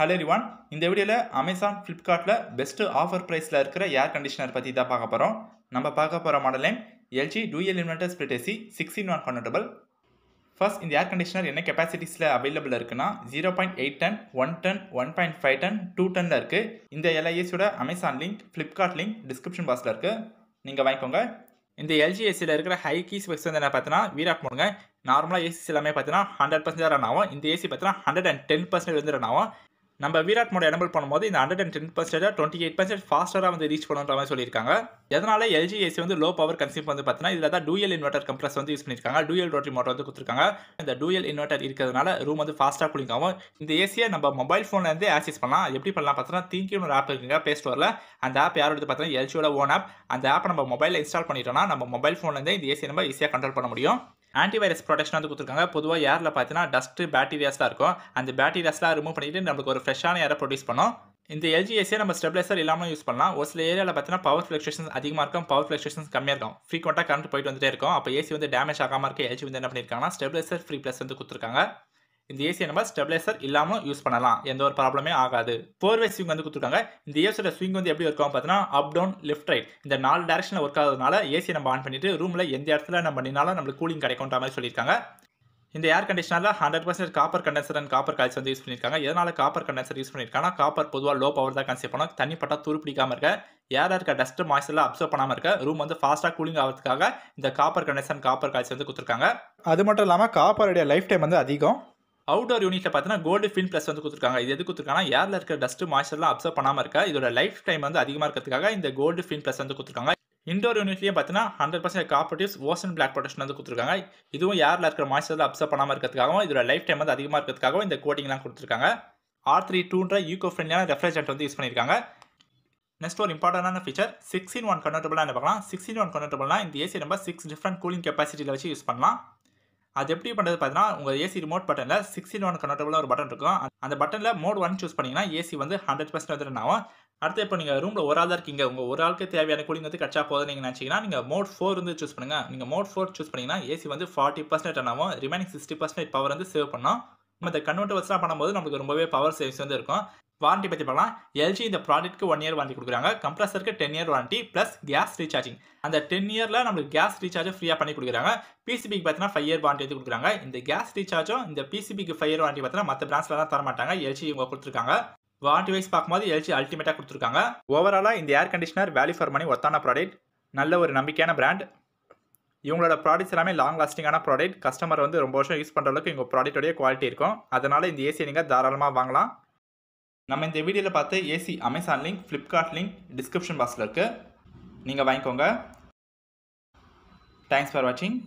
hello ரிவான் இந்த வீடியோவில் Amazon ஃப்ளிப்கார்ட்டில் பெஸ்ட்டு ஆஃபர் ப்ரைஸில் இருக்கிற ஏர் கண்டிஷனர் பற்றி தான் பார்க்க போகிறோம் நம்ம பார்க்க போகிற model name LG dual inverter split AC six in one convertible first இந்த ஏர் கண்டிஷனர் என்ன கெப்பாசிட்டிஸில் அவைலபிள் இருக்குன்னா zero point eight ton one ton one point five ton two டனில் இருக்குது இந்த எல்ஐஎஸோட Amazon link Flipkart link description பாக்ஸில் இருக்குது நீங்கள் வாங்கிக்கோங்க இந்த எல்ஜி ஏசியில் இருக்கிற ஹை கீஸ் ஸ்பெக்ஸ் வந்து என்ன பார்த்தினா வீராக் போடுங்க நார்மலாக ஏசி எல்லாமே பார்த்தீங்கன்னா ஹண்ட்ரட் பர்சன்டேஜ் ரன் ஆகும் இந்த ஏசி பார்த்தீங்கன்னா ஹண்ட்ரட் அண்ட் டென் பர்சன்டேஜ் வந்து ரன் ஆகும் நம்ம விராட் மோடி எனபிள் பண்ணும்போது இந்த ஹண்ட்ரட் அண்ட் டென் பர்சன்டேஜாக டுவெண்ட்டி எயிட் பர்சன்ட் ஃபாஸ்ட்டாக வந்து ரீச் பண்ணுற மாதிரி சொல்லியிருக்காங்க அதனால எல்ஜி ஏசி வந்து லோ பவர் கன்சியூம் வந்து பார்த்தீங்கன்னா இதில் தான் டூயல் இன்வெர்டர் கம்ப்ரஸ் வந்து யூஸ் பண்ணியிருக்காங்க டூயல் ரோட்டரி மோட்டர் வந்து கொடுத்துருக்காங்க இந்த டூயல் இன்வெர்டர் இருக்கிறதுனால ரூம் வந்து ஃபாஸ்ட்டாக கூலிங் இந்த ஏசியை நம்ம மொபைல் ஃபோன்லேருந்து ஆக்சஸ் பண்ணலாம் எப்படி பண்ணலாம் பார்த்தீங்கன்னா திங்கி ஒரு ஆப் இருக்குங்க பே ஸ்டோரில் அந்த ஆப் எடுத்து பார்த்தீங்கன்னா எல்ஜியோட ஓன் ஆப் அந்த ஆப்பை நம்ம மொபைலில் இன்ஸ்டால் பண்ணிட்டோம்னா நம்ம மொபைல் ஃபோன்லேருந்து இந்த ஏசியை நம்ம ஈஸியாக கண்ட்ரோல் பண்ண முடியும் ஆன்டிவைரஸ் ப்ரொடெக்ஷன் வந்து கொடுத்துருக்காங்க பொதுவாக ஏரில் பார்த்தீங்கன்னா டஸ்ட்டு பேக்டீரியாஸ்லாம் இருக்கும் அந்த பேக்டீரியாஸ்லாம் ரிமூவ் பண்ணிவிட்டு நம்மளுக்கு ஒரு ஃப்ரெஷ்ஷான ஏரை ப்ரொடியூஸ் பண்ணோம் இந்த எல்ஜிஎஸ்ஸே நம்ம ஸ்டெப்லைசர் இல்லாமல் யூஸ் பண்ணலாம் ஒரு சில ஏரியாவில் பார்த்தீங்கன்னா பவர் ஃபிளக்ஷேஷன்ஸ் அதிகமாக இருக்கும் பவர் ஃபிளக்ஷேஷன்ஸ் கம்மியாக இருக்கும் ஃப்ரீக்வெண்ட்டாக கரண்ட் போயிட்டு வந்துட்டே இருக்கும் அப்போ ஏசி வந்து டேமேஜ் ஆகாமல் இருக்க எல்ஜி வந்து என்ன பண்ணியிருக்காங்கன்னா ஸ்டெப்லைசர் ஃப்ரீ ப்ளஸ் வந்து கொடுத்துருக்காங்க இந்த ஏசி நம்ம ஸ்டெபிளைசர் இல்லாமல் யூஸ் பண்ணலாம் எந்த ஒரு ப்ராப்ளமே ஆகாது ஃபோர் வே ஸ்விங் வந்து கொடுத்துருக்காங்க இந்த ஏசியோட ஸ்விங் வந்து எப்படி இருக்கும் பார்த்தீங்கன்னா அப் டவுன் லெஃப்ட் ரைட் இந்த நாலு டேரக்ஷனில் ஒர்க் ஆகிறதுனால ஏசியை நம்ம ஆன் பண்ணிட்டு ரூமில் எந்த இடத்துல நம்ம நின்னாலும் நம்மளுக்கு கூலிங் கிடைக்கும்ன்ற மாதிரி சொல்லியிருக்காங்க இந்த ஏர் கண்டிஷனில் hundred percent copper condenser and copper காய்ச்சல் வந்து யூஸ் பண்ணியிருக்காங்க எதனால் காப்பர் கண்டென்சர் யூஸ் பண்ணியிருக்காங்கன்னா காப்பர் பொதுவாக லோ பவர் தான் கன்சியூ பண்ணும் தண்ணி பட்டா துரு பிடிக்காமல் இருக்க ஏர் இருக்க டஸ்ட் மாய்ச்சலாம் அப்சர்வ் பண்ணாமல் இருக்க ரூம் வந்து ஃபாஸ்ட்டாக கூலிங் ஆகிறதுக்காக இந்த காப்பர் கண்டென்சர் காப்பர் காய்ச்சல் வந்து கொடுத்துருக்காங்க அது மட்டும் இல்லாமல் காப்பருடைய லைஃப் டைம் வந்து அதிகம் அவுடோர் யூனிட்டில் பார்த்தீங்கன்னா கோல்டு ஃபின் ப்ளஸ் வந்து கொடுத்துருக்காங்க இது எது கொடுத்துருக்காங்கன்னா ஏர்ல இருக்கிற டஸ்ட் மாய்ச்சர்லாம் அப்சர்வ் பண்ணாமல் இருக்கா இதோட லைஃப் டைம் வந்து அதிகமாக இருக்கிறதுக்காக இந்த கோல்டு ஃபின் ப்ளஸ் வந்து கொடுத்துருக்காங்க இண்டோர் யூனிட்லேயும் பார்த்தீங்கன்னா ஹண்ட்ரட் பர்சன்ட் காப்பர்டிவ்ஸ் ஓசன் பிளாக் ப்ரொடக்ஷன் வந்து கொடுத்துருக்காங்க இதுவும் ஏரில் இருக்கிற மாய்ச்சரில் அப்சர்வ் பண்ணாமல் இருக்கிறதுக்காகவும் இதோட லைஃப் டைம் வந்து அதிகமாக இருக்கிறதுக்காகவும் இந்த கோட்டிங்லாம் கொடுத்துருக்காங்க ஆர் த்ரீ டூன்ற யூகோ ஃப்ரெண்ட்லியான ரெஃப்ரிஜரேட் வந்து யூஸ் பண்ணியிருக்காங்க நெக்ஸ்ட் ஒரு இம்பார்ட்டண்டான ஃபீச்சர் இன் ஒன் கன்வெர்ட்டபிளாக என்ன பார்க்கலாம் இன் ஒன் கன்வெர்ட்டபிள்னா இந்த ஏசி நம்ம சிக்ஸ் டிஃப்ரெண்ட் கூலிங் கெப்பாசிட்டியில் வச்சு யூஸ் பண்ணலாம் அது எப்படி பண்ணுறது பார்த்தீங்கன்னா உங்கள் ஏசி ரிமோட் பட்டனில் சிக்ஸ்டின் ஒன் கன்வெர்டபுளாக ஒரு பட்டன் இருக்கும் அந்த பட்டனில் மோட் ஒன் சூஸ் பண்ணிங்கன்னா ஏசி வந்து ஹண்ட்ரட் பர்சன்ட் ரன் ஆகும் அடுத்து இப்போ நீங்கள் ரூமில் ஒரு ஆள் தான் இருக்கீங்க உங்கள் ஒரு ஆளுக்கு தேவையான கூலிங் வந்து கட்சா போதும் நீங்கள் நினச்சிங்கன்னா நீங்கள் மோட் ஃபோர் வந்து சூஸ் பண்ணுங்கள் நீங்கள் மோட் ஃபோர் சூஸ் பண்ணிங்கன்னா ஏசி வந்து ஃபார்ட்டி பர்சன்ட் ரன் ஆகும் ரிமைனிங் சிக்ஸ்டி பர்சன்ட் பவர் வந்து சேவ் பண்ணோம் நம்ம இந்த கன்வெர்ட்டர்ஸ்லாம் பண்ணும்போது நமக்கு ரொம்பவே பவர் சேவிங்ஸ் வந்து இருக்கும் வாரண்டி பற்றி பார்க்கலாம் எல்ஜி இந்த ப்ராடக்ட்க்கு ஒன் இயர் வாரண்டி கொடுக்குறாங்க கம்ப்ரஸருக்கு ten year warranty plus gas recharging அந்த டென் இயரில் நம்மளுக்கு கேஸ் ரீசார்ஜும் ஃப்ரீயாக பண்ணி கொடுக்குறாங்க பிசிபிக்கு பார்த்தீங்கன்னா ஃபைவ் இயர் வாரண்டி எடுத்து கொடுக்குறாங்க இந்த கேஸ் ரீசார்ஜும் இந்த பிசிபிக்கு ஃபைவ் இயர் வாரண்டி பார்த்தீங்கன்னா மற்ற பிரான்ச்சில் தான் தரமாட்டாங்க எல்ஜி இவங்க கொடுத்துருக்காங்க வாரண்டி வைஸ் பார்க்கும்போது எல்ஜி அல்டிமேட்டாக கொடுத்துருக்காங்க ஓவராலாக இந்த air conditioner value for money ஒத்தான ப்ராடக்ட் நல்ல ஒரு நம்பிக்கையான பிராண்ட் இவங்களோட ப்ராடக்ட்ஸ் எல்லாமே லாங் லாஸ்டிங்கான ப்ராடக்ட் கஸ்டமர் வந்து ரொம்ப வருஷம் யூஸ் பண்ணுற அளவுக்கு இவங்க ப்ராடக்ட்டோடைய குவாலிட்டி இருக்கும் அதனால் இந்த ஏசியை நீங்கள் தாராளமாக வாங்கலாம் நம்ம இந்த வீடியோவில் பார்த்து AC Amazon link Flipkart link description பாக்ஸில் இருக்குது நீங்கள் வாங்கிக்கோங்க தேங்க்ஸ் ஃபார் வாட்சிங்